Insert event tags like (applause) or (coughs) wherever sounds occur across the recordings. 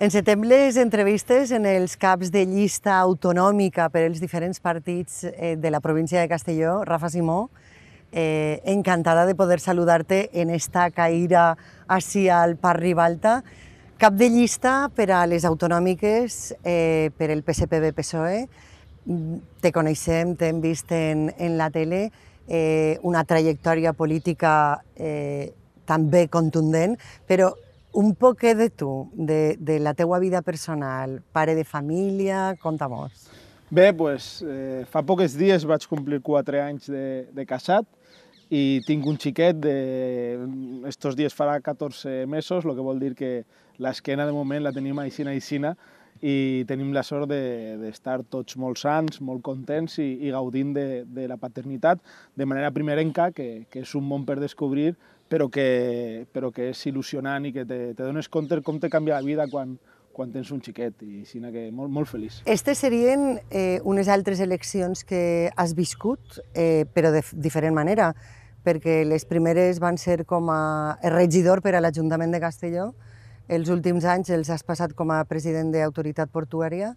Encetem les entrevistes en els caps de llista autonòmica per als diferents partits eh, de la província de Castelló. Rafa Simó, eh, encantada de poder saludar-te en esta caïra així al Parc Ribalta. Cap de llista per a les autonòmiques, eh, per el PSPB-PSOE. Te coneixem, t'hem vist en, en la tele, eh, una trajectòria política eh, també contundent, però un poc de tu, de, de la teua vida personal, pare de família, conta-mos. Bé, doncs, eh, fa poques dies vaig complir 4 anys de, de casat i tinc un xiquet de... Estos dies farà 14 mesos, el que vol dir que l'esquena de moment la tenim aixina aixina i tenim la sort d'estar de, de tots molt sants, molt contents i, i gaudint de, de la paternitat de manera primerenca, que, que és un món per descobrir però que, però que és il·lusionant i que te, te dones compte com te canvia la vida quan, quan tens un xiquet i sina que molt, molt feliç. Estes serien eh, unes altres eleccions que has viscut, eh, però de diferent manera, perquè les primeres van ser com a regidor per a l'Ajuntament de Castelló, els últims anys els has passat com a president d'autoritat portuària.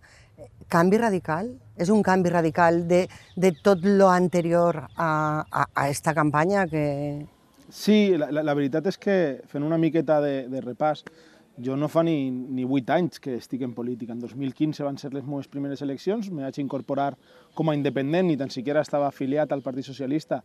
Canvi radical? És un canvi radical de, de tot lo anterior a, a, a esta campanya que, Sí, la, la, la veritat és que fent una miqueta de, de repàs, jo no fa ni, ni 8 anys que estic en política. En 2015 van ser les meves primeres eleccions, me vaig incorporar com a independent, ni tan siquiera estava afiliat al Partit Socialista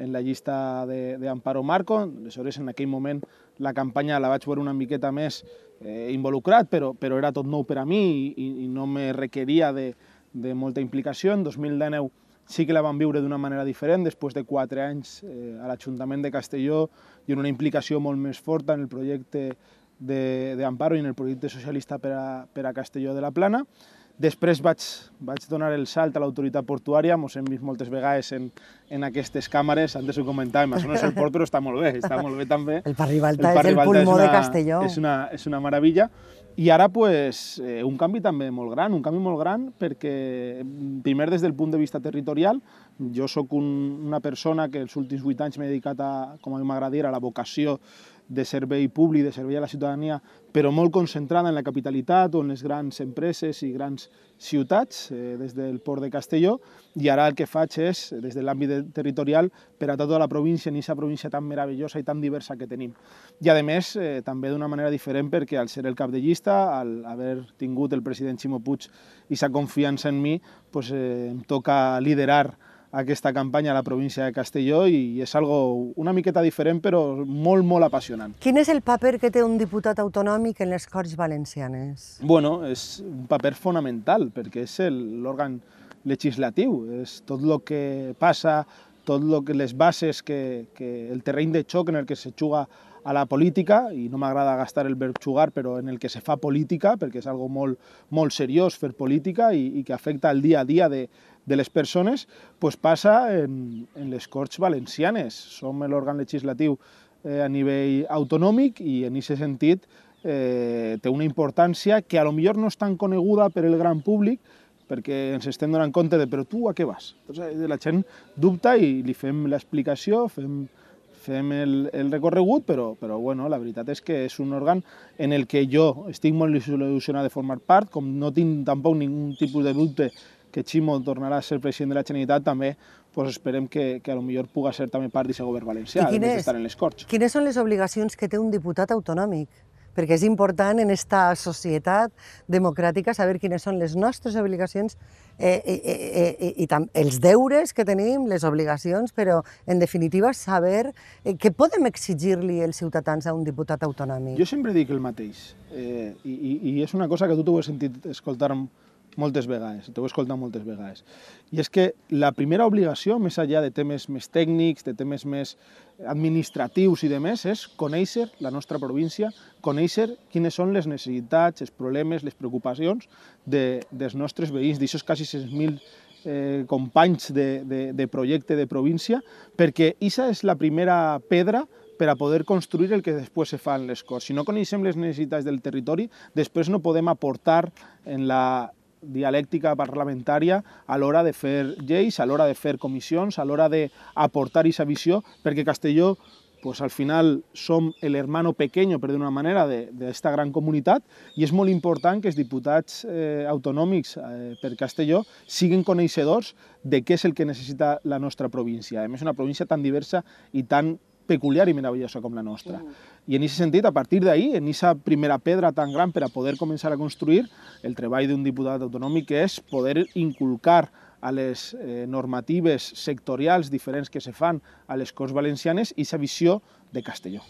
en la llista d'Amparo Marco. Aleshores, en aquell moment, la campanya la vaig veure una miqueta més eh, involucrat, però, però era tot nou per a mi i, i no me requeria de, de molta implicació. En 2019 sí que la van viure d'una manera diferent, després de quatre anys eh, a l'Ajuntament de Castelló i en una implicació molt més forta en el projecte d'Amparo i en el projecte socialista per a, per a Castelló de la Plana. Després vaig, vaig donar el salt a l'autoritat portuària, ens hem vist moltes vegades en, en aquestes càmeres, antes ho comentàvem, això no és el port, però està molt bé, està molt bé també. El Parri Balta és el pulmó de Castelló. És una, és una meravella. I ara, pues, eh, un canvi també molt gran, un canvi molt gran perquè, primer des del punt de vista territorial, jo sóc un, una persona que els últims vuit anys m'he dedicat, a, com a mi m'agradaria, a la vocació de servei públic, de servei a la ciutadania, però molt concentrada en la capitalitat o en les grans empreses i grans ciutats, eh, des del port de Castelló, i ara el que faig és, des de l'àmbit territorial, per a tota la província, en aquesta província tan meravellosa i tan diversa que tenim. I a més, eh, també d'una manera diferent, perquè al ser el cap de llista, al haver tingut el president Ximo Puig i sa confiança en mi, pues, doncs, eh, em toca liderar aquesta campanya a la província de Castelló i és algo una miqueta diferent però molt, molt apassionant. Quin és el paper que té un diputat autonòmic en les Corts Valencianes? Bueno, és un paper fonamental perquè és l'òrgan legislatiu, és tot el que passa, tot lo que, les bases, que, que el terreny de xoc en el que se juga a la política, i no m'agrada gastar el verb xugar, però en el que se fa política, perquè és algo molt, molt seriós fer política i, i que afecta el dia a dia de, de les persones, pues passa en, en les Corts Valencianes. Som l'òrgan legislatiu eh, a nivell autonòmic i en aquest sentit eh, té una importància que a lo millor no és tan coneguda per el gran públic, perquè ens estem donant compte de però tu a què vas? Entonces, la gent dubta i li fem l'explicació, fem fem el, el recorregut, però, però bueno, la veritat és que és un òrgan en el que jo estic molt il·lusionat de formar part, com no tinc tampoc ningun tipus de dubte que Ximo tornarà a ser president de la Generalitat, també pues esperem que, que a lo millor puga ser també part d'aquest govern valencià, I quines, estar en les Corts. Quines són les obligacions que té un diputat autonòmic? Perquè és important en aquesta societat democràtica saber quines són les nostres obligacions Eh eh, eh, eh, eh, i tam, els deures que tenim, les obligacions, però en definitiva saber eh, què podem exigir-li els ciutadans a un diputat autonòmic. Jo sempre dic el mateix, eh, i, i, i és una cosa que tu t'ho has sentit escoltar moltes vegades, t'ho he escoltat moltes vegades. I és que la primera obligació, més enllà de temes més tècnics, de temes més administratius i de més, és conèixer la nostra província, conèixer quines són les necessitats, els problemes, les preocupacions de, dels nostres veïns, d'aixòs quasi 6.000 eh, companys de, de, de projecte de província, perquè aquesta és la primera pedra per a poder construir el que després se fa en les coses. Si no coneixem les necessitats del territori, després no podem aportar en la, dialèctica parlamentària a l'hora de fer lleis, a l'hora de fer comissions, a l'hora d'aportar aquesta visió, perquè Castelló pues al final som el hermano pequeño, per d'una manera, d'esta de, de gran comunitat i és molt important que els diputats eh, autonòmics eh, per Castelló siguin coneixedors de què és el que necessita la nostra província. A més, una província tan diversa i tan peculiar i meravellosa com la nostra. Mm. I en aquest sentit, a partir d'ahir, en aquesta primera pedra tan gran per a poder començar a construir, el treball d'un diputat autonòmic és poder inculcar a les eh, normatives sectorials diferents que se fan a les Corts Valencianes i sa visió de Castelló.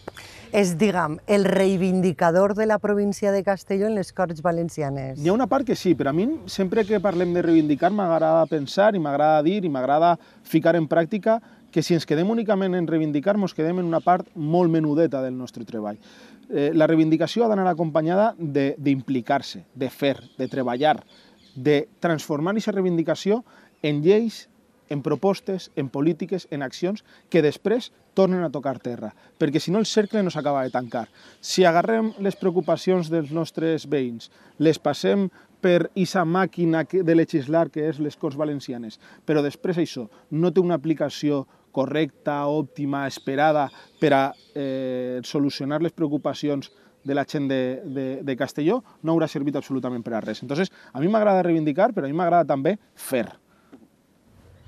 És, diguem, el reivindicador de la província de Castelló en les Corts Valencianes. Hi ha una part que sí, però a mi sempre que parlem de reivindicar m'agrada pensar i m'agrada dir i m'agrada ficar en pràctica que si ens quedem únicament en reivindicar, ens quedem en una part molt menudeta del nostre treball. Eh, la reivindicació ha d'anar acompanyada d'implicar-se, de, de fer, de treballar, de transformar aquesta reivindicació en lleis, en propostes, en polítiques, en accions que després tornen a tocar terra, perquè si no el cercle no s'acaba de tancar. Si agarrem les preocupacions dels nostres veïns, les passem per aquesta màquina de legislar que és les Corts Valencianes, però després això no té una aplicació correcta, òptima, esperada per a eh, solucionar les preocupacions de la gent de, de, de Castelló no haurà servit absolutament per a res. Entonces, a mi m'agrada reivindicar, però a mi m'agrada també fer.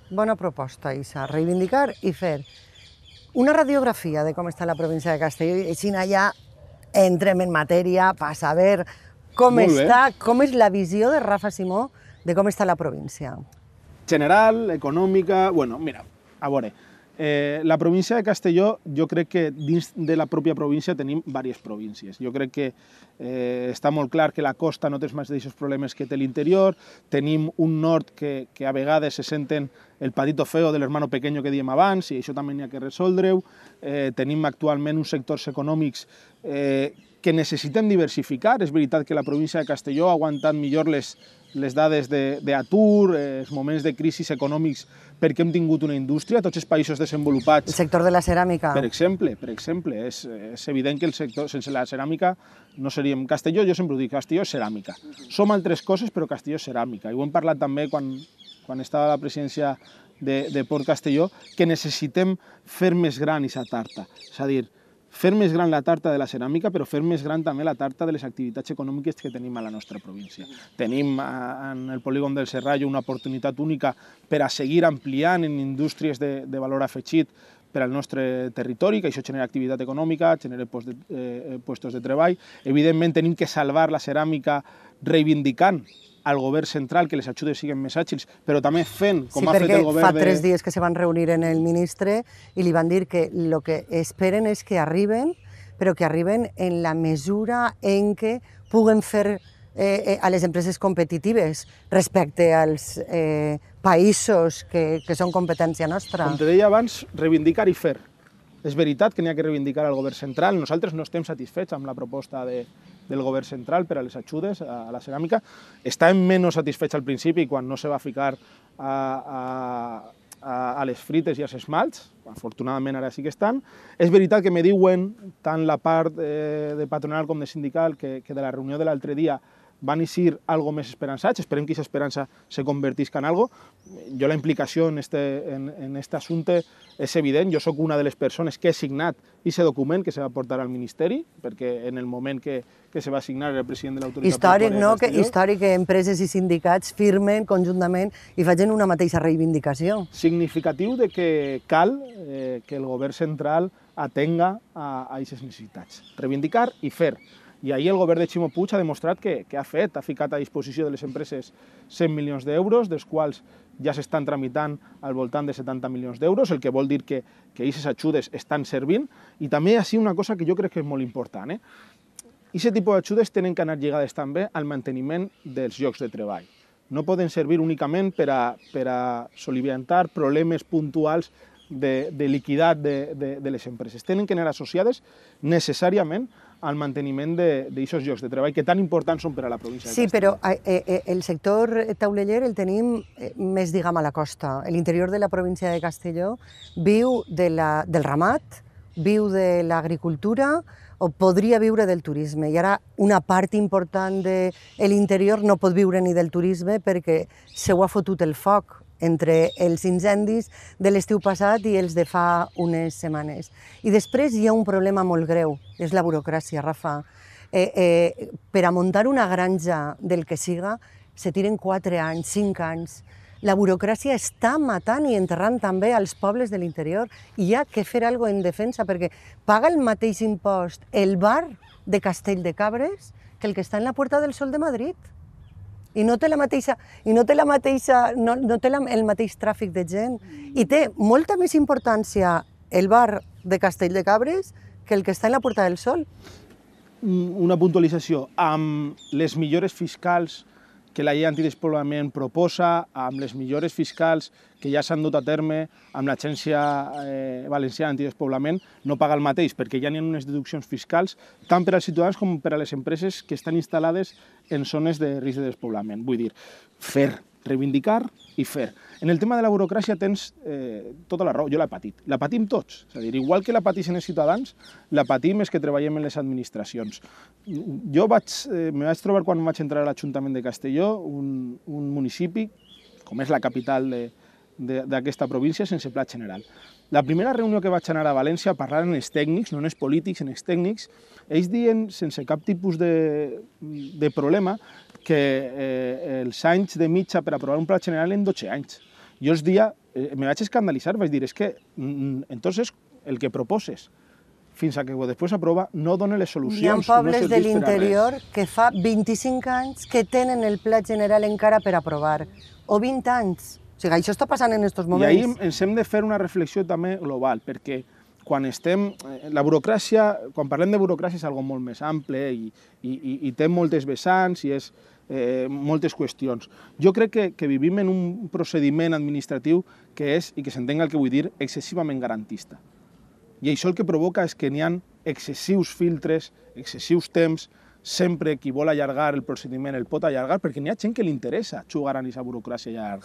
Bona proposta, Isa. Reivindicar i fer. Una radiografia de com està la província de Castelló i així ja entrem en matèria per saber com està, com és la visió de Rafa Simó de com està la província. General, econòmica... Bueno, mira, a veure, Eh, la província de Castelló, jo crec que dins de la pròpia província tenim diverses províncies. Jo crec que eh, està molt clar que la costa no té els mateixos problemes que té l'interior, tenim un nord que, que a vegades se senten el patito feo de l'hermano pequeño que diem abans, i això també n'hi ha que resoldre-ho. Eh, tenim actualment uns sectors econòmics eh, que necessitem diversificar. És veritat que la província de Castelló ha aguantat millor les, les dades d'atur, eh, els moments de crisi econòmics perquè hem tingut una indústria, tots els països desenvolupats... El sector de la ceràmica. Per exemple, per exemple és, és evident que el sector, sense la ceràmica no seríem Castelló, jo sempre ho dic, Castelló és ceràmica. Som altres coses, però Castelló és ceràmica. I ho hem parlat també quan, quan estava a la presidència de, de Port Castelló, que necessitem fer més gran aquesta tarta. És a dir, fer més gran la tarta de la ceràmica, però fer més gran també la tarta de les activitats econòmiques que tenim a la nostra província. Tenim eh, en el polígon del Serrallo una oportunitat única per a seguir ampliant en indústries de, de valor afegit per al nostre territori, que això genera activitat econòmica, genera post de, eh, eh puestos de treball. Evidentment tenim que salvar la ceràmica reivindicant al govern central que les ajudes siguin més àgils, però també fent, com sí, ha fet el govern... Sí, fa tres de... dies que se van reunir en el ministre i li van dir que el que esperen és que arriben, però que arriben en la mesura en què puguen fer eh, eh, a les empreses competitives respecte als eh, països que, que són competència nostra. Com te deia abans, reivindicar i fer. És veritat que n'hi ha que reivindicar al govern central. Nosaltres no estem satisfets amb la proposta de, del govern central per a les ajudes a, la ceràmica. Estàvem menys satisfets al principi quan no se va ficar a, a, a, a les frites i als esmalts. Afortunadament ara sí que estan. És veritat que me diuen tant la part eh, de patronal com de sindical que, que de la reunió de l'altre dia van eixir algo més esperançats, esperem que aquesta esperança se convertisca en algo. Jo la implicació en este, en, en este assumpte és evident, jo sóc una de les persones que he signat aquest document que se va portar al Ministeri, perquè en el moment que, que se va signar el president de l'autoritat... Històric, no? Que, històric que empreses i sindicats firmen conjuntament i facin una mateixa reivindicació. Significatiu de que cal eh, que el govern central atenga a aquestes necessitats. Reivindicar i fer. I ahir el govern de Ximo Puig ha demostrat que, que ha fet, ha ficat a disposició de les empreses 100 milions d'euros, dels quals ja s'estan tramitant al voltant de 70 milions d'euros, el que vol dir que, que aquestes ajudes estan servint. I també així una cosa que jo crec que és molt important. Eh? Aquest tipus d'ajudes tenen que anar lligades també al manteniment dels llocs de treball. No poden servir únicament per a, per a solivientar problemes puntuals de, de liquidat de, de, de les empreses. Tenen que anar associades necessàriament al manteniment d'aquests llocs de treball que tan importants són per a la província. Sí, però eh, eh, eh, el sector tauleller el tenim eh, més, diguem, a la costa. L'interior de la província de Castelló viu de la, del ramat, viu de l'agricultura o podria viure del turisme. I ara una part important de l'interior no pot viure ni del turisme perquè se ho ha fotut el foc entre els incendis de l'estiu passat i els de fa unes setmanes. I després hi ha un problema molt greu, és la burocràcia, Rafa. Eh, eh, per a muntar una granja del que siga, se tiren 4 anys, 5 anys. La burocràcia està matant i enterrant també als pobles de l'interior i hi ha que fer alguna en defensa perquè paga el mateix impost el bar de Castell de Cabres que el que està en la Puerta del Sol de Madrid i no té la mateixa, i no té la mateixa, no, no té la, el mateix tràfic de gent i té molta més importància el bar de Castell de Cabres que el que està en la Porta del Sol. Mm, una puntualització. Amb les millores fiscals que la llei antidespoblament proposa, amb les millores fiscals que ja s'han dut a terme amb l'Agència eh, Valenciana Antidespoblament, no paga el mateix, perquè ja n'hi ha unes deduccions fiscals tant per als ciutadans com per a les empreses que estan instal·lades en zones de risc de despoblament. Vull dir, fer reivindicar i fer. En el tema de la burocràcia tens eh, tota la raó, jo la patit. La patim tots, és a dir, igual que la patixen els ciutadans, la patim els que treballem en les administracions. Jo vaig, eh, me vaig trobar quan vaig entrar a l'Ajuntament de Castelló, un, un municipi, com és la capital de, d'aquesta província sense pla general. La primera reunió que vaig anar a València en els tècnics, no en els polítics, en els tècnics, ells dient sense cap tipus de, de problema que eh, els anys de mitja per aprovar un pla general en 12 anys. Jo els dia, eh, me vaig escandalitzar, vaig dir, és que, mm, entonces, el que proposes fins a que després aprova, no dona les solucions. Hi ha pobles no de l'interior que fa 25 anys que tenen el pla general encara per aprovar, o 20 anys. O sigui, això està passant en aquests moments. I ahir ens hem de fer una reflexió també global, perquè quan estem... Eh, la burocràcia, quan parlem de burocràcia és algo molt més ample i, i, i té moltes vessants i és eh, moltes qüestions. Jo crec que, que vivim en un procediment administratiu que és, i que s'entenga el que vull dir, excessivament garantista. I això el que provoca és que n'hi ha excessius filtres, excessius temps, siempre que a allargar el procedimiento el pota allargar porque ni a Chen que le interesa chugaran esa burocracia y y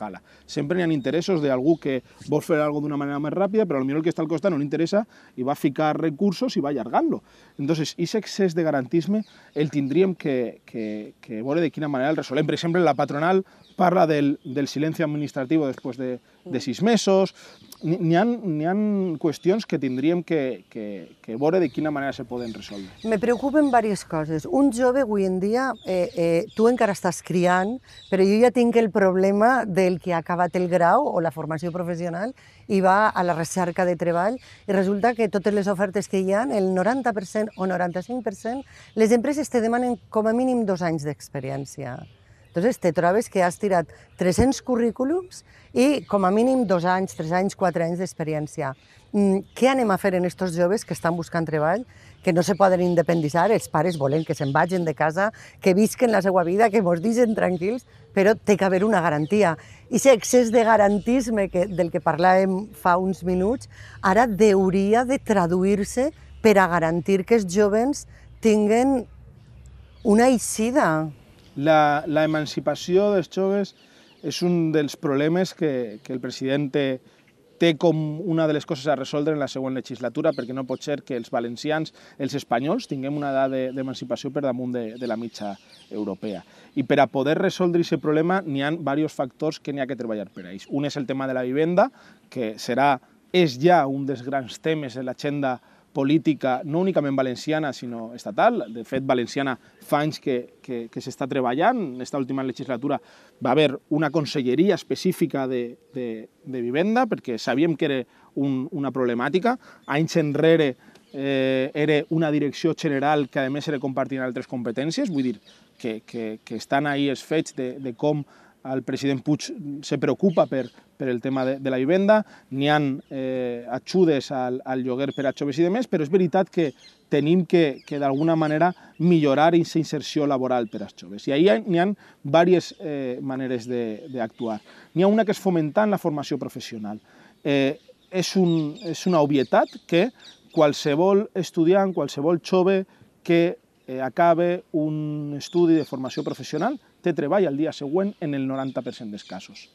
siempre Siempre de intereses de de que bosfera algo de una manera rápida, rápida pero menos el que está al costado no le interesa y va a ficar recursos y va a Entonces, y exceso de garantisme el tindríem que, que, que de qué manera el resolver siempre siempre la patronal parla del, silencio administrativo después de, seis meses. n'hi ha, ha qüestions que tindríem que, que, que veure de quina manera se poden resoldre. Me preocupen diverses coses. Un jove avui en dia, eh, eh, tu encara estàs criant, però jo ja tinc el problema del que ha acabat el grau o la formació professional i va a la recerca de treball i resulta que totes les ofertes que hi ha, el 90% o 95%, les empreses te demanen com a mínim dos anys d'experiència. Entonces te trobes que has tirat 300 currículums i com a mínim dos anys, tres anys, quatre anys d'experiència. Mm, què anem a fer en aquests joves que estan buscant treball, que no se poden independitzar, els pares volen que se'n vagin de casa, que visquen la seva vida, que mos diguin tranquils, però té que haver una garantia. I aquest excés de garantisme que, del que parlàvem fa uns minuts, ara deuria de traduir-se per a garantir que els joves tinguen una eixida. La, la emancipació dels joves és un dels problemes que, que el president té, com una de les coses a resoldre en la següent legislatura, perquè no pot ser que els valencians, els espanyols, tinguem una edat d'emancipació per damunt de, de la mitja europea. I per a poder resoldre aquest problema n'hi ha diversos factors que n'hi ha que treballar per a ells. Un és el tema de la vivenda, que serà és ja un dels grans temes de l'agenda europea política no únicament valenciana, sinó estatal. De fet, valenciana fa anys que, que, que s'està treballant. En aquesta última legislatura va haver una conselleria específica de, de, de vivenda, perquè sabíem que era un, una problemàtica. Anys enrere eh, era una direcció general que, a més, era compartint altres competències. Vull dir, que, que, que estan ahí els fets de, de com el president Puig se preocupa per, per el tema de, de la vivenda, n'hi han eh, ajudes al, al lloguer per a joves i demés, però és veritat que tenim que, que d'alguna manera millorar la inserció laboral per als joves. I ahir n'hi ha diverses eh, maneres d'actuar. N'hi ha una que és fomentant la formació professional. Eh, és, un, és una obvietat que qualsevol estudiant, qualsevol jove que eh, acabe un estudi de formació professional té treball el dia següent en el 90% dels casos.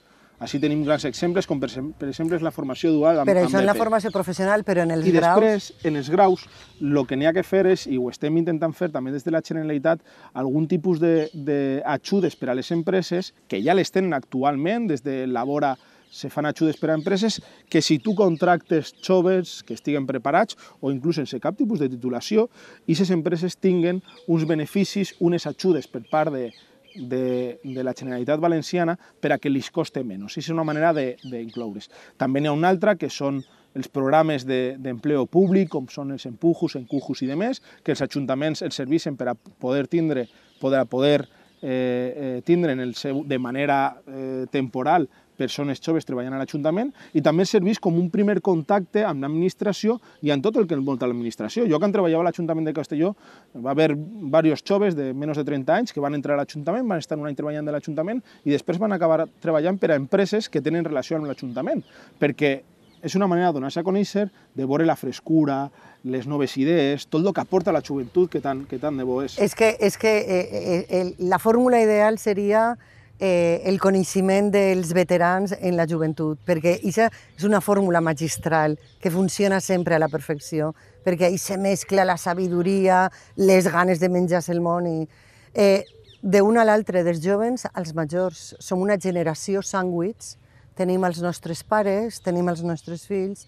Així tenim grans exemples, com per, exemple és la formació dual amb, Però això és en la formació professional, però en els I graus... I després, en els graus, el que n'hi ha que fer és, i ho estem intentant fer també des de la Generalitat, algun tipus d'ajudes per a les empreses, que ja les tenen actualment, des de la vora se fan ajudes per a empreses que si tu contractes joves que estiguen preparats o inclús sense cap tipus de titulació, i les empreses tinguen uns beneficis, unes ajudes per part de, de, de la Generalitat Valenciana per a que li coste menys. És una manera d'incloure's. També n'hi ha una altra que són els programes d'empleo de, públic, com són els empujos, encujos i demés, que els ajuntaments els serveixen per a poder tindre, poder, poder eh, eh, tindre en el seu, de manera eh, temporal persones joves treballant a l'Ajuntament i també serveix com un primer contacte amb l'administració i amb tot el que envolta l'administració. Jo, quan treballava a l'Ajuntament de Castelló, va haver diversos joves de menys de 30 anys que van entrar a l'Ajuntament, van estar un any treballant de l'Ajuntament i després van acabar treballant per a empreses que tenen relació amb l'Ajuntament, perquè és una manera de donar-se a conèixer, de veure la frescura, les noves idees, tot el que aporta la joventut que tan, que tan de bo és. És que, és que eh, eh, eh la fórmula ideal seria... Sería eh, el coneixement dels veterans en la joventut, perquè això és una fórmula magistral que funciona sempre a la perfecció, perquè ahí se mescla la sabidoria, les ganes de menjar-se el món i... Eh, d'un a l'altre, dels jovens als majors. Som una generació sàndwich, tenim els nostres pares, tenim els nostres fills,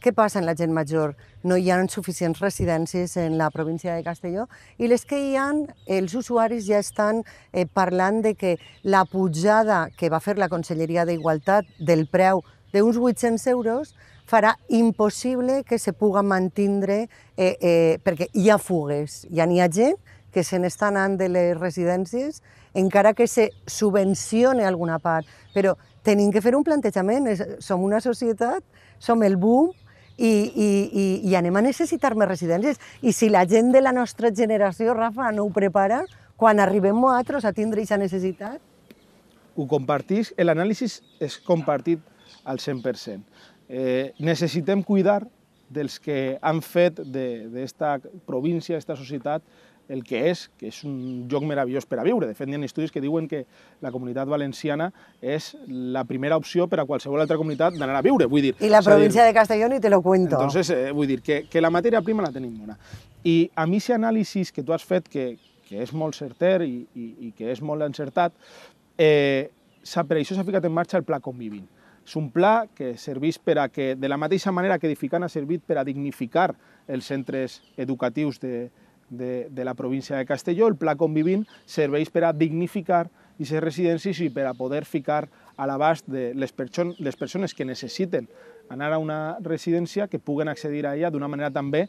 què passa en la gent major? No hi ha suficients residències en la província de Castelló i les que hi ha, els usuaris ja estan eh, parlant de que la pujada que va fer la Conselleria d'Igualtat del preu d'uns 800 euros farà impossible que se puga mantindre, eh, eh, perquè hi ha fugues, ja n'hi ha gent que se n'està anant de les residències, encara que se subvencione alguna part, però tenim que fer un plantejament, som una societat, som el boom, i, i, i, i anem a necessitar més residències. I si la gent de la nostra generació, Rafa, no ho prepara, quan arribem nosaltres a tindre aquesta necessitat? Ho compartís, l'anàlisi és compartit al 100%. Eh, necessitem cuidar dels que han fet d'esta de, província, d'esta societat, el que és, que és un lloc meravellós per a viure. De fet, hi ha estudis que diuen que la comunitat valenciana és la primera opció per a qualsevol altra comunitat d'anar a viure, vull dir. I la província dir, de Castelló ni te lo cuento. Entonces, eh, vull dir que, que la matèria prima la tenim bona. I a mi aquest anàlisi que tu has fet, que, que és molt certer i, i, i que és molt encertat, eh, per això s'ha ficat en marxa el Pla Convivint. És un pla que serveix per a que, de la mateixa manera que Edificant ha servit per a dignificar els centres educatius de, de, de la província de Castelló. El Pla Convivint serveix per a dignificar aquestes residències i per a poder ficar a l'abast de les, person les persones que necessiten anar a una residència que puguen accedir a ella d'una manera també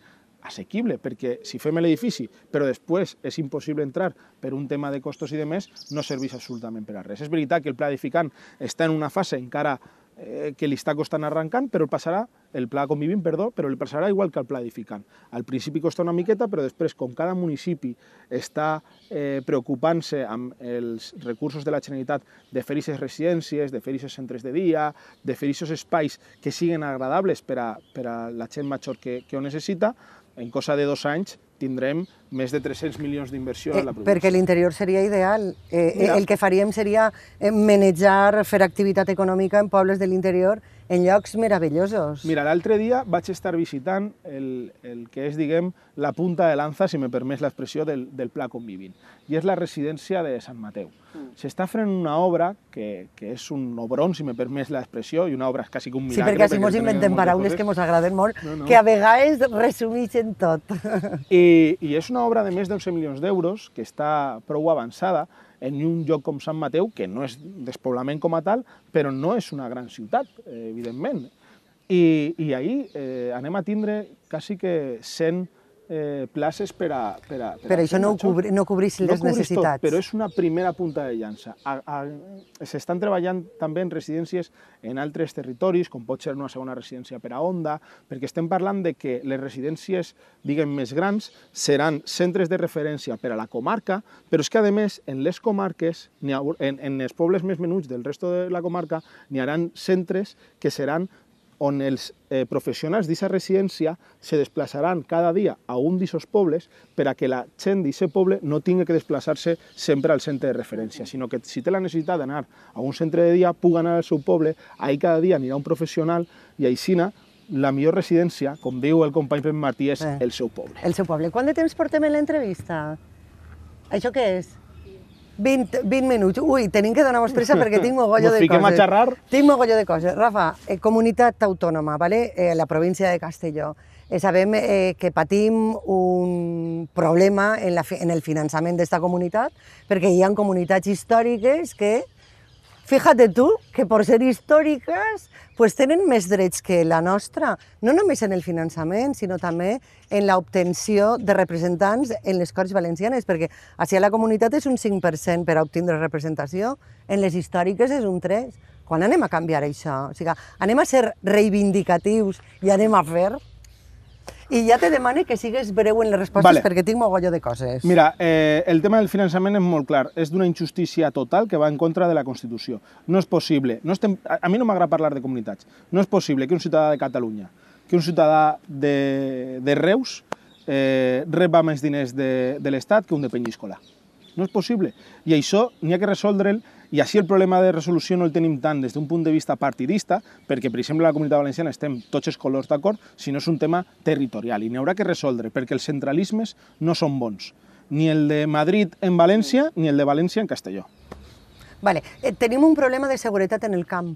assequible, perquè si fem l'edifici però després és impossible entrar per un tema de costos i de més, no serveix absolutament per a res. És veritat que el pla edificant està en una fase encara Eh, que li està costant arrencant, però passarà, el pla convivint, perdó, però li passarà igual que el pla edificant. Al principi costa una miqueta, però després, com cada municipi està eh, preocupant-se amb els recursos de la Generalitat de fer aquestes residències, de fer aquests centres de dia, de fer aquests espais que siguin agradables per a, per a la gent major que, que ho necessita, en cosa de dos anys tindrem més de 300 milions d'inversió eh, a la província. Perquè l'interior seria ideal. Eh, eh Mira. el que faríem seria eh, manejar, fer activitat econòmica en pobles de l'interior en llocs meravellosos. Mira, l'altre dia vaig estar visitant el, el que és, diguem, la punta de lanza, si me permès l'expressió, del, del Pla Convivint, i és la residència de Sant Mateu mm. está frenant una obra que, que és un obrón, si me permets l'expressió, i una obra és quasi que un milagre. Sí, perquè així ens inventem paraules que mos agraden molt, no, no. que a vegades resumixen tot. I, I és una obra de més de 11 milions d'euros, que està prou avançada, en un lloc com Sant Mateu, que no és despoblament com a tal, però no és una gran ciutat, eh, evidentment. I, i ahir eh, anem a tindre quasi que 100 eh, places per a... Per, a, per però a això no, cobri, no les no les necessitats. Tot, però és una primera punta de llança. S'estan treballant també en residències en altres territoris, com pot ser una segona residència per a Onda, perquè estem parlant de que les residències, diguem, més grans, seran centres de referència per a la comarca, però és que, a més, en les comarques, en, en els pobles més menuts del resto de la comarca, n'hi haran centres que seran on els eh, professionals d'aquesta residència se desplaçaran cada dia a un d'aquests pobles per a que la gent d'aquest poble no tingui que desplaçar-se sempre al centre de referència, sinó que si té la necessitat d'anar a un centre de dia, pugui anar al seu poble, ahir cada dia anirà un professional i així la millor residència, com diu el company Pep Martí, és eh, el seu poble. El seu poble. Quant de temps portem en l'entrevista? Això què és? 20, 20 minuts. Ui, tenim que donar-vos pressa perquè tinc mogollo de coses. Ens a xerrar? Tinc mogollo de coses. Rafa, eh, comunitat autònoma, ¿vale? eh, la província de Castelló. Eh, sabem eh, que patim un problema en, la, en el finançament d'esta comunitat perquè hi ha comunitats històriques que Fíjate tú que por ser històriques pues tenen més drets que la nostra, no només en el finançament, sinó també en l'obtenció de representants en les Corts Valencianes, perquè així a la comunitat és un 5% per a obtindre representació, en les històriques és un 3%. Quan anem a canviar això? O sigui, anem a ser reivindicatius i anem a fer i ja te demane que sigues breu en les respostes vale. perquè tinc mogolló de coses. Mira, eh, el tema del finançament és molt clar. És d'una injustícia total que va en contra de la Constitució. No és possible. No estem, a, mi no m'agrada parlar de comunitats. No és possible que un ciutadà de Catalunya, que un ciutadà de, de Reus, eh, reba més diners de, de l'Estat que un de Penyíscola. No és possible. I això n'hi ha que resoldre'l i així el problema de resolució no el tenim tant des d'un punt de vista partidista, perquè, per exemple, a la Comunitat Valenciana estem tots els colors d'acord, sinó és un tema territorial i n'hi haurà que resoldre, perquè els centralismes no són bons. Ni el de Madrid en València, ni el de València en Castelló. Vale. Eh, tenim un problema de seguretat en el camp.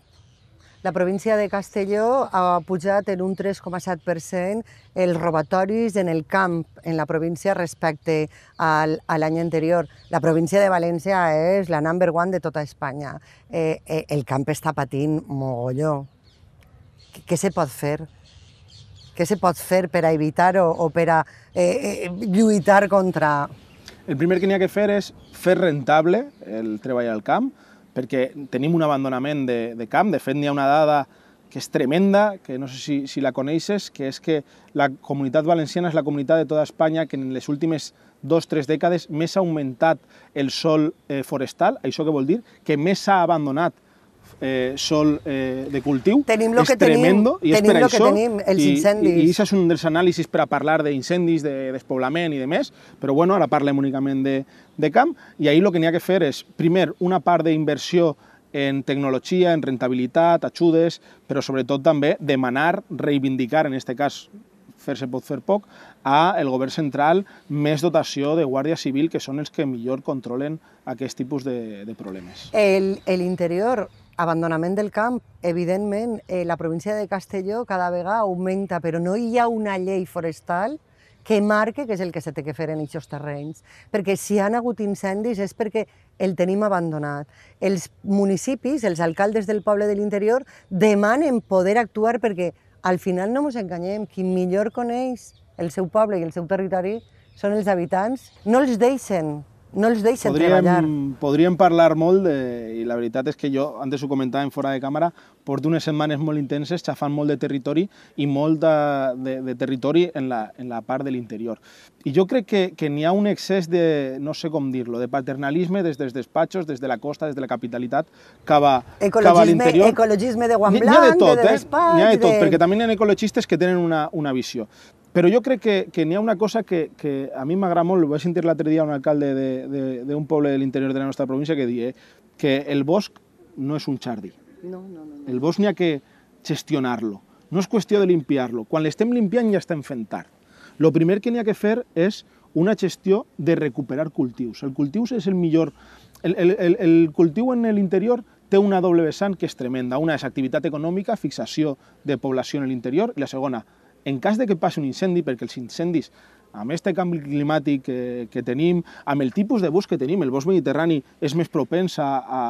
La província de Castelló ha pujat en un 3,7% els robatoris en el camp, en la província, respecte al, a l'any anterior. La província de València és la number one de tota Espanya. Eh, eh, el camp està patint mogolló. Què, què se pot fer? Què se pot fer per a evitar-ho o per a eh, eh, lluitar contra... El primer que n'hi ha que fer és fer rentable el treball al camp, perquè tenim un abandonament de, de camp. De fet, n'hi ha una dada que és tremenda, que no sé si, si la coneixes, que és que la comunitat valenciana és la comunitat de tota Espanya que en les últimes dos o tres dècades més ha augmentat el sol eh, forestal. Això què vol dir? Que més s'ha abandonat eh, sol eh, de cultiu tenim lo que tremendo tenim, i tenim el lo això que tenim, els i, incendis. i, i és un dels anàlisis per a parlar d'incendis, de despoblament i de més, però bueno, ara parlem únicament de, de camp i ahir el que n'hi ha que fer és, primer, una part d'inversió en tecnologia, en rentabilitat, ajudes, però sobretot també demanar, reivindicar, en aquest cas fer-se pot fer poc, a el govern central més dotació de Guàrdia Civil, que són els que millor controlen aquest tipus de, de problemes. L'interior abandonament del camp, evidentment, eh, la província de Castelló cada vegada augmenta, però no hi ha una llei forestal que marque que és el que se té que fer en aquests terrenys. Perquè si han hagut incendis és perquè el tenim abandonat. Els municipis, els alcaldes del poble de l'interior, demanen poder actuar perquè al final no ens enganyem, qui millor coneix el seu poble i el seu territori són els habitants, no els deixen no els deixen podríem, treballar. Podríem parlar molt, de, i la veritat és que jo, antes ho comentàvem fora de càmera, porto unes setmanes molt intenses xafant molt de territori i molt de, de, de territori en la, en la part de l'interior. I jo crec que, que n'hi ha un excés de, no sé com dir-lo, de paternalisme des dels despatxos, des de la costa, des de la capitalitat, cap a, cap a l'interior. Ecologisme de guant blanc, de, tot, de eh? despatx... ha de tot, de... perquè també hi ha ecologistes que tenen una, una visió. Pero yo creo que, que una cosa que, que a me agramó, lo voy a sentir la día a un alcalde de un pueblo del interior de nuestra provincia, que dije eh, que el bosque no es un chardí, no, El bosque ni que gestionarlo, No es cuestión de limpiarlo. Cuando le limpiando ya ya está fentar, Lo primero que tenía que hacer es una gestión de recuperar cultivos, El cultivo es el mejor, El, el, el, el una doble besan que es tremenda. Una es actividad económica, fixación de población en el interior y la segunda... En cas de que passi un incendi, perquè els incendis amb aquest canvi climàtic que, eh, que tenim, amb el tipus de bosc que tenim, el bosc mediterrani és més propens a, a,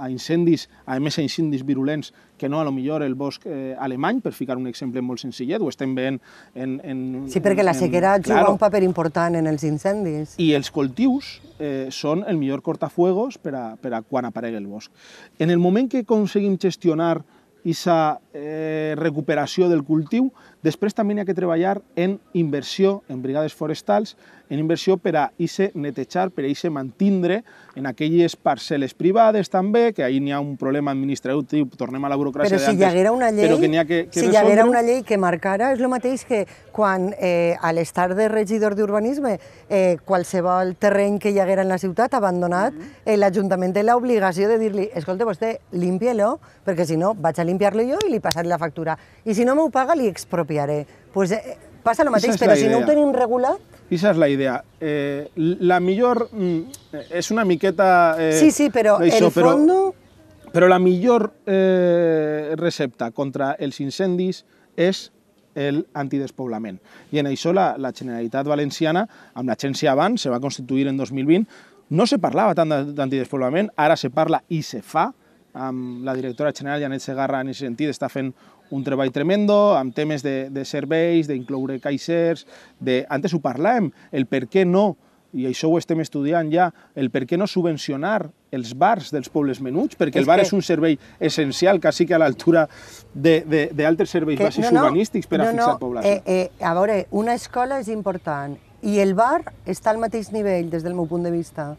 a incendis, a més a incendis virulents, que no a lo millor el bosc eh, alemany, per ficar un exemple molt senzillet, ho estem veient en... en sí, perquè la sequera en, juga claro, un paper important en els incendis. I els cultius eh, són el millor cortafuegos per a, per a quan aparegui el bosc. En el moment que aconseguim gestionar aquesta eh, recuperació del cultiu, Després també hi ha que treballar en inversió en brigades forestals, en inversió per a ixe netejar, per a ixe mantindre en aquelles parcel·les privades també, que ahir n'hi ha un problema administratiu, tornem a la burocràcia d'antes. Però si hi haguera una llei, que ha que, que si hi haguera una llei que marcara, és el mateix que quan eh, a l'estar de regidor d'urbanisme eh, qualsevol terreny que hi haguera en la ciutat abandonat, mm -hmm. l'Ajuntament té l'obligació de dir-li, escolta, vostè, límpia-lo, perquè si no vaig a limpiar-lo jo i li passaré la factura. I si no m'ho paga, li expropi copiaré. Pues eh, passa el mateix, però si no ho tenim regulat... Aquesta és la idea. Eh, la millor... Mm, és una miqueta... Eh, sí, sí, però això, el fondo... Però, però la millor eh, recepta contra els incendis és el antidespoblament. I en això la, la Generalitat Valenciana, amb l'agència abans, se va constituir en 2020, no se parlava tant d'antidespoblament, ara se parla i se fa, amb la directora general Janet Segarra en aquest sentit està fent un treball tremendo, amb temes de, de serveis, d'incloure caixers, de... antes ho parlàvem, el per què no, i això ho estem estudiant ja, el per què no subvencionar els bars dels pobles menuts, perquè el bar és un servei essencial, quasi que a l'altura d'altres serveis que, bàsics no, no, urbanístics per no, a fixar no, població. Eh, eh, a veure, una escola és important i el bar està al mateix nivell des del meu punt de vista,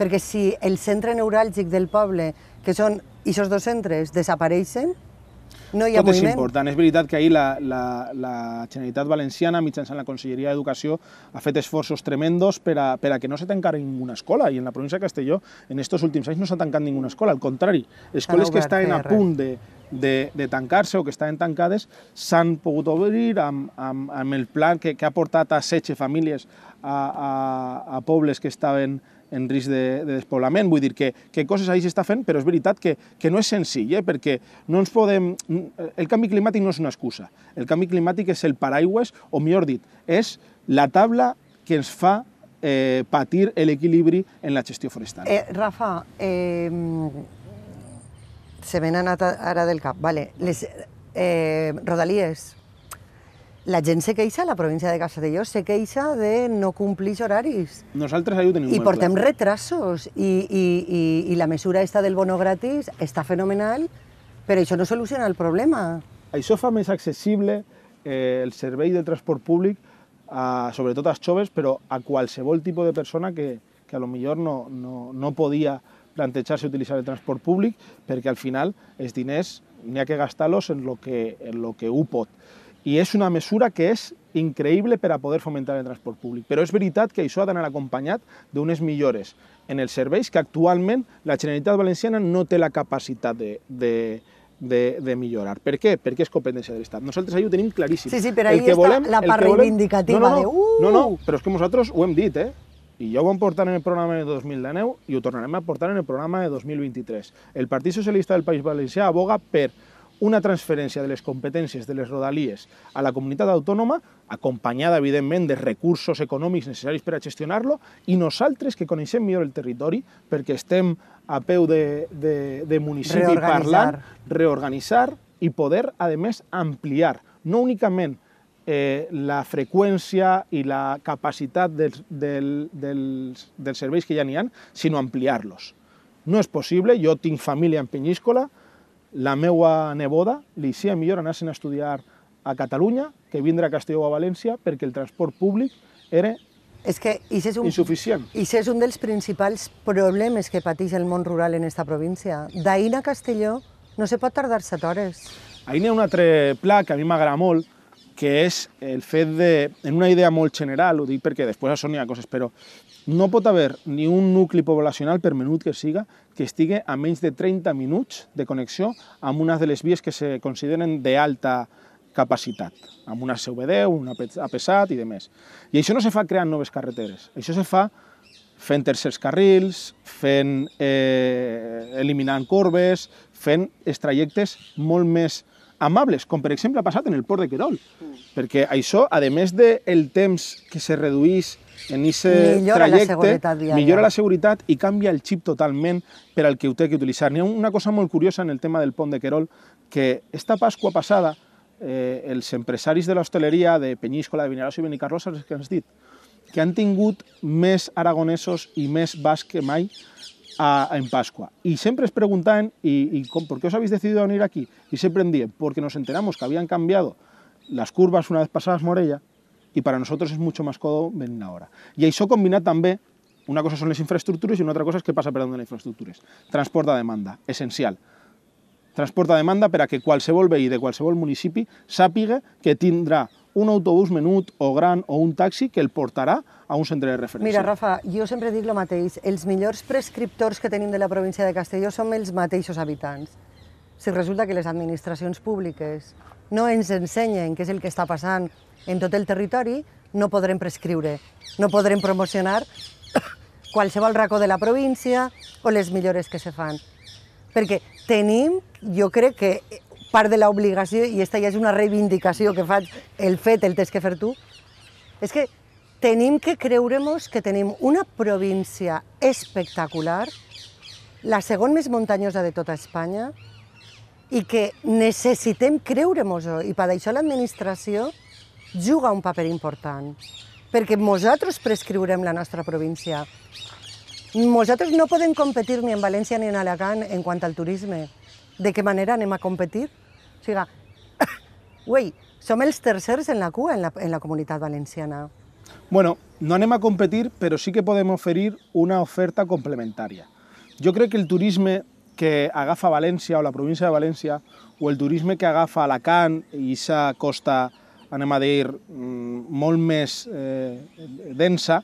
perquè si el centre neuràlgic del poble, que són aquests dos centres, desapareixen, no hi ha Tot moviment. és important. És veritat que ahir la, la, la Generalitat Valenciana, mitjançant la Conselleria d'Educació, ha fet esforços tremendos per a, per a que no se tancara ninguna escola, i en la província de Castelló en aquests últims anys no s'ha tancat ninguna escola, al contrari, escoles que estaven a punt de, de, de tancar-se o que estaven tancades s'han pogut obrir amb, amb, amb el pla que, que ha portat a 16 famílies a, a, a pobles que estaven en risc de, de despoblament, vull dir que, que coses ahir s'està fent, però és veritat que, que no és senzill, eh? perquè no ens podem... El canvi climàtic no és una excusa, el canvi climàtic és el paraigües, o millor dit, és la tabla que ens fa eh, patir l'equilibri en la gestió forestal. Eh, Rafa, eh, se m'han anat ara del cap, vale. les, eh, Rodalies, la gent se queixa, la província de Castelló se queixa de no complir horaris. Nosaltres ahir ho tenim I portem clar. retrasos, i, i, i, i la mesura esta del bono gratis està fenomenal, però això no soluciona el problema. Això fa més accessible eh, el servei de transport públic, a, sobretot als joves, però a qualsevol tipus de persona que, que a lo millor no, no, no podia plantejar-se utilitzar el transport públic perquè al final els diners n'hi ha que gastar-los en el que, en lo que ho pot i és una mesura que és increïble per a poder fomentar el transport públic. Però és veritat que això ha d'anar acompanyat d'unes millores en els serveis que actualment la Generalitat Valenciana no té la capacitat de, de, de, de millorar. Per què? Perquè és competència de l'Estat. Nosaltres ahir ho tenim claríssim. Sí, sí, però ahir està volem, la part reivindicativa volem... no, no, no, de... Uh! No, no, però és que nosaltres ho hem dit, eh? I ja ho vam portar en el programa de 2019 i ho tornarem a portar en el programa de 2023. El Partit Socialista del País Valencià aboga per una transferència de les competències de les rodalies a la comunitat autònoma, acompanyada, evidentment, de recursos econòmics necessaris per a gestionar-lo, i nosaltres, que coneixem millor el territori, perquè estem a peu de, de, de municipi reorganitzar. parlant, reorganitzar i poder, a més, ampliar, no únicament eh, la freqüència i la capacitat dels, del, dels, dels serveis que ja n'hi ha, sinó ampliar-los. No és possible, jo tinc família en Penyíscola, la meva neboda, li i Millor, anar-se'n a estudiar a Catalunya que vindre a Castelló o a València perquè el transport públic era és que és un, insuficient. I és un dels principals problemes que pateix el món rural en aquesta província. D'ahir a Castelló no se pot tardar set hores. Ahir n'hi ha un altre pla que a mi m'agrada molt, que és el fet de, en una idea molt general, ho dic perquè després això n'hi ha coses, però no pot haver ni un nucli poblacional, per menut que siga, que estigui a menys de 30 minuts de connexió amb una de les vies que se consideren d'alta capacitat, amb una CV10, un APSAT i demés. I això no se fa creant noves carreteres, això se fa fent tercers carrils, fent, eh, eliminant corbes, fent els trajectes molt més amables, com per exemple ha passat en el port de Querol, mm. perquè això, a més del temps que se reduís en ese millora trajecte, la millora la seguridad y cambia el chip totalmente para el que usted que utilizar. ni una cosa muy curiosa en el tema del pont de Querol, que esta Pascua pasada, eh, el empresaris de la hostelería de Peñíscola, de Vinaròs y Benicarló, Que han tingut mes aragonesos y mes basque mai en Pascua. Y siempre les preguntan, y, ¿por qué os habéis decidido venir aquí? Y siempre en porque nos enteramos que habían cambiado las curvas una vez pasadas Morella, i per a nosaltres és molt més còmodo venint ahora. I això combinat també, una cosa són les infraestructures i una altra cosa és què passa per davant de les infraestructures. Transport de demanda, essencial. Transport de demanda per a que qualsevol veí de qualsevol municipi sàpiga que tindrà un autobús menut o gran o un taxi que el portarà a un centre de referència. Mira, Rafa, jo sempre dic el mateix. Els millors prescriptors que tenim de la província de Castelló som els mateixos habitants. Si resulta que les administracions públiques no ens ensenyen què és el que està passant en tot el territori, no podrem prescriure, no podrem promocionar (coughs) qualsevol racó de la província o les millores que se fan. Perquè tenim, jo crec que eh, part de l'obligació, i aquesta ja és una reivindicació que faig, el fet, el tens que fer tu, és que tenim que creure'ns que tenim una província espectacular, la segon més muntanyosa de tota Espanya, i que necessitem creure-nos-ho. I per això l'administració juga un paper important, perquè nosaltres prescriurem la nostra província. Nosaltres no podem competir ni en València ni en Alacant en quant al turisme. De què manera anem a competir? O sigui, (coughs) uei, som els tercers en la cua en la, en la comunitat valenciana. Bueno, no anem a competir, però sí que podem oferir una oferta complementària. Jo crec que el turisme que agafa València o la província de València o el turisme que agafa Alacant i sa costa, anem a dir, mm, molt més eh, densa,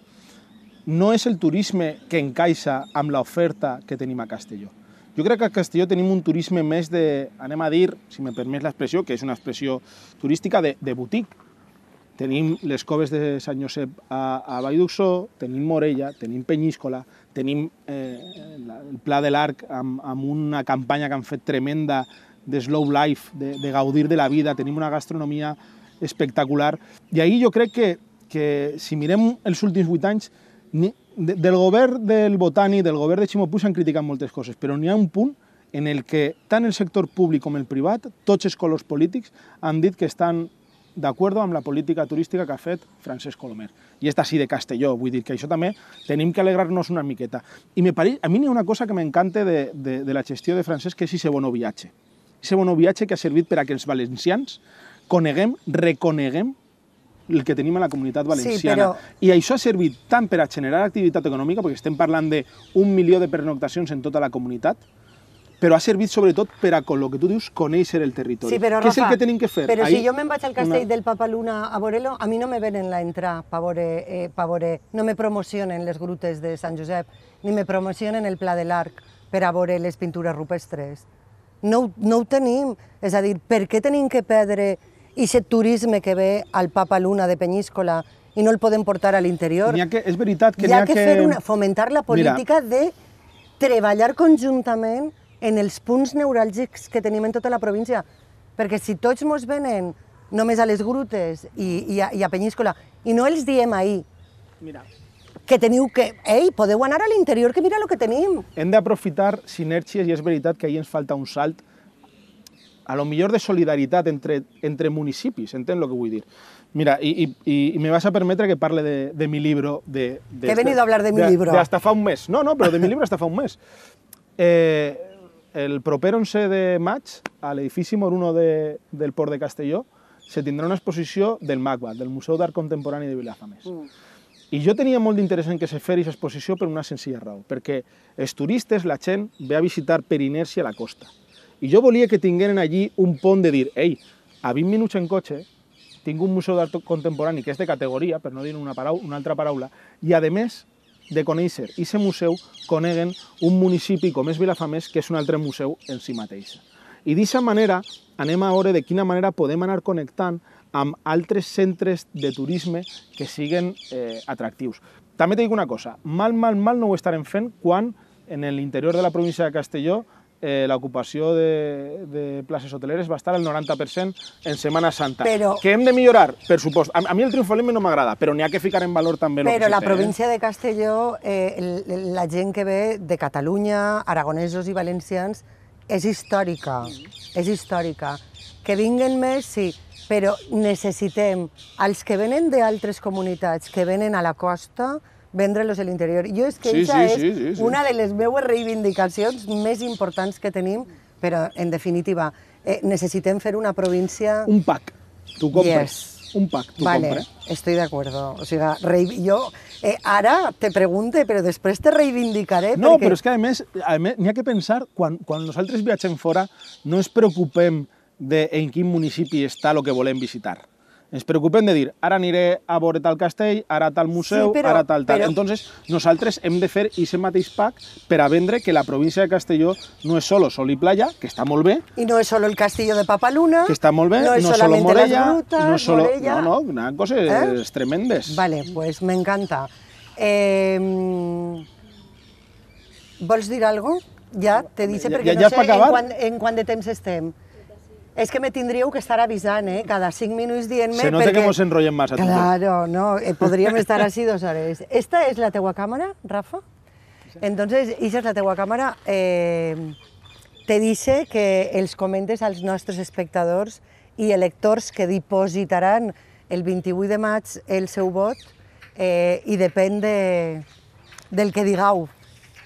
no és el turisme que encaixa amb l'oferta que tenim a Castelló. Jo crec que a Castelló tenim un turisme més de, anem a dir, si me permets l'expressió, que és una expressió turística de, de boutique, Tenim les coves de Sant Josep a, a Vall d'Uxó, tenim Morella, tenim Penyíscola, tenim eh, el Pla de l'Arc amb, amb una campanya que han fet tremenda de slow life, de, de gaudir de la vida, tenim una gastronomia espectacular. I ahir jo crec que, que si mirem els últims vuit anys, ni, de, del govern del Botani, del govern de Ximo Puig han criticat moltes coses, però n'hi ha un punt en el que tant el sector públic com el privat, tots els colors polítics, han dit que estan d'acord amb la política turística que ha fet Francesc Colomer. I és d'ací de Castelló, vull dir que això també tenim que alegrar-nos una miqueta. I me pare, a mi n'hi ha una cosa que m'encanta de, de, de la gestió de Francesc, que és ese bono viatge. Ese bono viatge que ha servit per a que els valencians coneguem, reconeguem el que tenim a la comunitat valenciana. Sí, però... I això ha servit tant per a generar activitat econòmica, perquè estem parlant d'un milió de pernoctacions en tota la comunitat, però ha servit sobretot per a, con el que tu dius, conèixer el territori. Sí, però, Rafa, Què és el que tenim que fer? Però Ahí, si jo me'n vaig al castell una... del Papaluna a Borelo, a mi no me venen la entrada pa veure, eh, pa vore, no me promocionen les grutes de Sant Josep, ni me promocionen el Pla de l'Arc per a veure les pintures rupestres. No, no ho tenim, és a dir, per què tenim que perdre i aquest turisme que ve al Papaluna de Penyíscola i no el podem portar a l'interior. És veritat que n'hi ha, ha que... Fer una, fomentar la política Mira. de treballar conjuntament en els punts neuràlgics que tenim en tota la província. Perquè si tots mos venen només a les grutes i, i, a, i a Penyíscola i no els diem ahir Mira. que teniu que... Ei, podeu anar a l'interior, que mira el que tenim. Hem d'aprofitar sinergies i és veritat que ahir ens falta un salt a lo millor de solidaritat entre, entre municipis, entén el que vull dir? Mira, i, i, i me vas a permetre que parle de, de mi llibre... De, de que he venit a hablar de mi de, libro. De hasta fa un mes. No, no, però de mi llibre hasta fa un mes. Eh, el proper 11 de maig, a l'edifici Moruno de, del Port de Castelló, se tindrà una exposició del MACBA, del Museu d'Art Contemporani de Vilafamés. Mm. I jo tenia molt d'interès en que se fes aquesta exposició per una senzilla raó, perquè els turistes, la gent, ve a visitar per inèrcia la costa. I jo volia que tingueren allí un pont de dir, ei, a 20 minuts en cotxe tinc un museu d'art contemporani que és de categoria, per no dir una, paraula, una altra paraula, i a més de conèixer i ser museu coneguen un municipi com és Vilafamés, que és un altre museu en si mateix. I d'aquesta manera anem a veure de quina manera podem anar connectant amb altres centres de turisme que siguen eh, atractius. També et dic una cosa, mal, mal, mal no ho estarem fent quan en l'interior de la província de Castelló eh, l'ocupació de, de places hoteleres va estar al 90% en Setmana Santa. Però... Que hem de millorar, per supost. A, a mi el triomfalisme no m'agrada, però n'hi ha que ficar en valor també Però la eh? província de Castelló, eh, la gent que ve de Catalunya, aragonesos i valencians, és històrica, és històrica. Que vinguen més, sí, però necessitem els que venen d'altres comunitats, que venen a la costa, vendre-los a l'interior. Jo és que sí, sí, és sí, sí, sí. una de les meues reivindicacions més importants que tenim, però, en definitiva, eh, necessitem fer una província... Un pack. Tu compres. Yes. Un pack, tu vale, compres. estoy de acuerdo. O sigui, rei... jo eh, ara te pregunte, però després te reivindicaré. No, perquè... però és que, a més, a més n'hi ha que pensar, quan, quan nosaltres viatgem fora, no ens preocupem de en quin municipi està el que volem visitar ens preocupem de dir, ara aniré a veure tal castell, ara tal museu, sí, però, ara tal tal. Però... Entonces, nosaltres hem de fer aquest mateix pack per a vendre que la província de Castelló no és solo sol i playa, que està molt bé. I no és solo el castillo de Papaluna. Que està molt bé, no és no solo Morella, Brutes, no és solo... Morella. No, no, una cosa eh? tremendes. Vale, pues me encanta. Eh... Vols dir algo? Ja, te dice, perquè ja, ja no sé en quant, en quant de temps estem. És que me tindríeu que estar avisant, eh? Cada cinc minuts dient-me... Se nota perquè... que mos enrotllem massa. Claro, no, eh, podríem estar així dos hores. Esta és la teua càmera, Rafa? Entonces, ixa és la teua càmera. Eh, te dice que els comentes als nostres espectadors i electors que dipositaran el 28 de maig el seu vot eh, i depèn de, del que digau.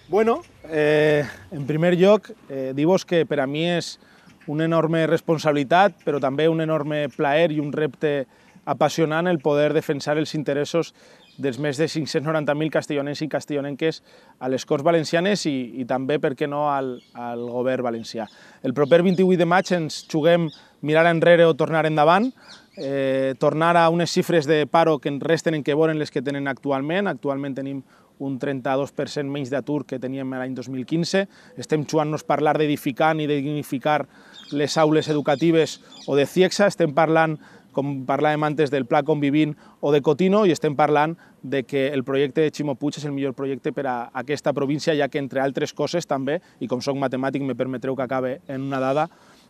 Bueno, eh, en primer lloc, eh, dir-vos que per a mi és... Es una enorme responsabilitat, però també un enorme plaer i un repte apassionant el poder defensar els interessos dels més de 590.000 castellonens i castellonenques a les Corts Valencianes i, i també, per què no, al, al govern valencià. El proper 28 de maig ens juguem mirar enrere o tornar endavant, eh, tornar a unes xifres de paro que res tenen que veure les que tenen actualment. Actualment tenim un 32% menys d'atur que teníem l'any 2015. Estem jugant-nos parlar d'edificar ni de dignificar les aules educatives o de CIEXA, estem parlant com parlàvem antes del Pla Convivint o de Cotino, i estem parlant de que el projecte de Ximo Puig és el millor projecte per a aquesta província, ja que, entre altres coses, també, i com sóc matemàtic, me permetreu que acabe en una dada,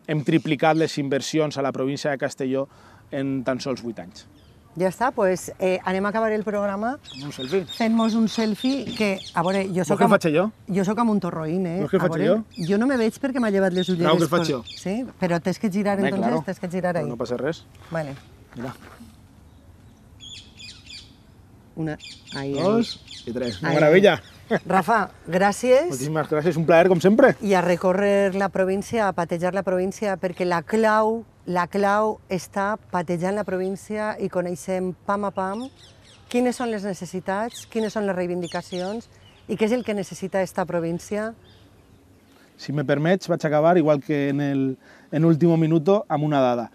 hem triplicat les inversions a la província de Castelló en tan sols 8 anys. Ja està, doncs eh, anem a acabar el programa un selfie. fent-nos un selfie que, a veure, jo sóc... Vols que el faig jo? Jo sóc amb un torroïn, eh? Vols que el faig jo? Jo no me veig perquè m'ha llevat les ulleres. Clar, que el faig jo. Sí, però tens que girar, entonces, claro. tens que girar ahí. No passa res. Vale. Mira. Una... Ahí, Dos ahí. i tres. Una meravella. Rafa, gràcies. Moltíssimes gràcies, un plaer, com sempre. I a recórrer la província, a patejar la província, perquè la clau la clau està patejant la província i coneixem pam a pam quines són les necessitats, quines són les reivindicacions i què és el que necessita aquesta província. Si me permets, vaig acabar, igual que en el en último minuto, amb una dada.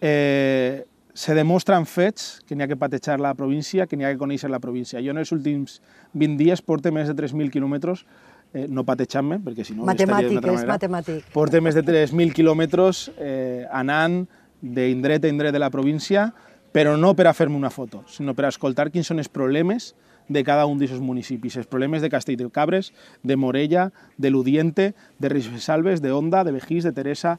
Eh, se demostren fets que n'hi ha que patejar la província, que n'hi ha que conèixer la província. Jo en els últims 20 dies porto més de 3.000 quilòmetres eh, no pateixant-me, perquè si no... Matemàtic, és matemàtic. Portem més de 3.000 quilòmetres eh, anant d'indret a indret de la província, però no per a fer-me una foto, sinó per a escoltar quins són els problemes de cada un d'aquests municipis, els problemes de Castell de Cabres, de Morella, de Ludiente, de Ribesalbes, de Onda, de Begís, de Teresa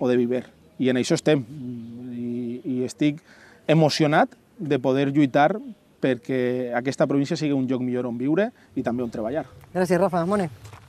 o de Viver. I en això estem. Mm, I, i estic emocionat de poder lluitar perquè aquesta província sigui un lloc millor on viure i també on treballar. Gràcies, Rafa. Mone.